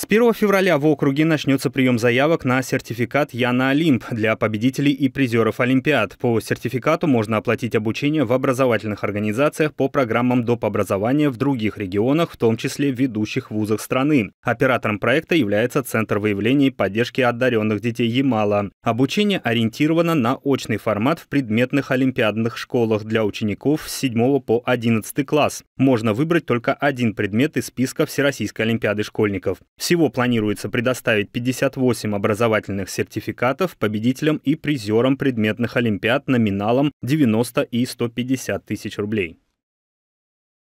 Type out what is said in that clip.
С 1 февраля в округе начнется прием заявок на сертификат «Яна Олимп» для победителей и призеров Олимпиад. По сертификату можно оплатить обучение в образовательных организациях по программам доп. образования в других регионах, в том числе в ведущих вузах страны. Оператором проекта является Центр выявления и поддержки одаренных детей Ямала. Обучение ориентировано на очный формат в предметных олимпиадных школах для учеников с 7 по 11 класс. Можно выбрать только один предмет из списка Всероссийской Олимпиады школьников. Всего планируется предоставить 58 образовательных сертификатов победителям и призерам предметных олимпиад номиналом 90 и 150 тысяч рублей.